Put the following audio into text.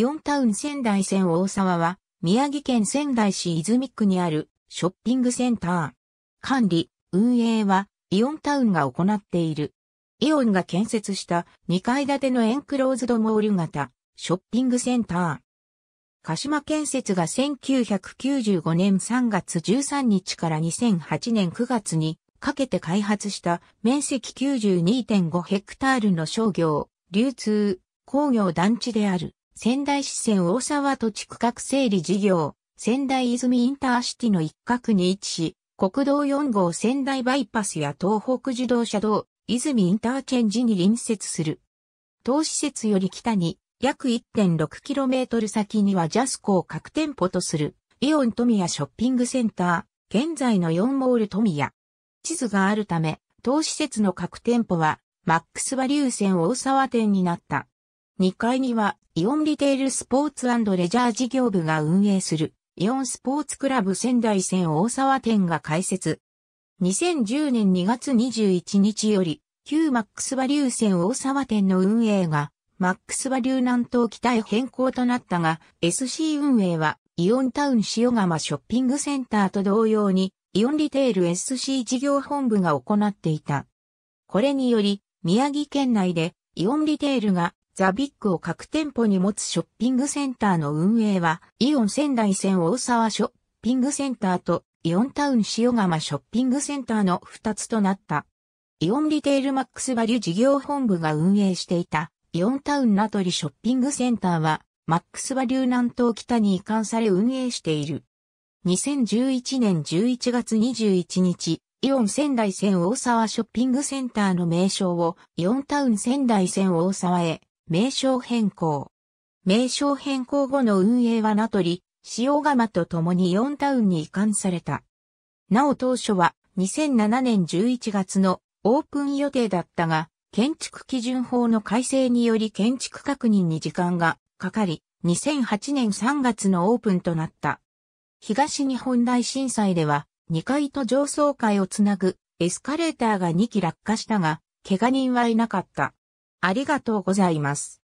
イオンタウン仙台線大沢は、宮城県仙台市泉区にあるショッピングセンター。管理、運営は、イオンタウンが行っている。イオンが建設した2階建てのエンクローズドモール型ショッピングセンター。鹿島建設が1995年3月13日から2008年9月にかけて開発した面積92.5ヘクタールの商業、流通、工業団地である。仙台市線大沢土地区画整理事業、仙台泉インターシティの一角に位置し、国道4号仙台バイパスや東北自動車道、泉インターチェンジに隣接する。当施設より北に、約 1.6km 先にはジャスコを各店舗とする、イオン富谷ショッピングセンター、現在の4モール富谷。地図があるため、当施設の各店舗は、マックスバリュー線大沢店になった。2階には、イオンリテールスポーツレジャー事業部が運営する、イオンスポーツクラブ仙台線大沢店が開設。2010年2月21日より、旧マックスバリュー線大沢店の運営が、マックスバリュー南東北へ変更となったが、SC 運営は、イオンタウン塩釜ショッピングセンターと同様に、イオンリテール SC 事業本部が行っていた。これにより、宮城県内で、イオンリテールがザビックを各店舗に持つショッピングセンターの運営は、イオン仙台線大沢ショッピングセンターとイオンタウン塩釜ショッピングセンターの2つとなった。イオンリテールマックスバリュ事業本部が運営していた、イオンタウン名取ショッピングセンターは、マックスバリュ南東北に移管され運営している。2011年11月21日、イオン仙台線大沢ショッピングセンターの名称をイオンタウン仙台線大沢へ名称変更。名称変更後の運営は名取、塩釜と共に4タウンに移管された。なお当初は2007年11月のオープン予定だったが、建築基準法の改正により建築確認に時間がかかり、2008年3月のオープンとなった。東日本大震災では、2階と上層階をつなぐエスカレーターが2機落下したが、怪我人はいなかった。ありがとうございます。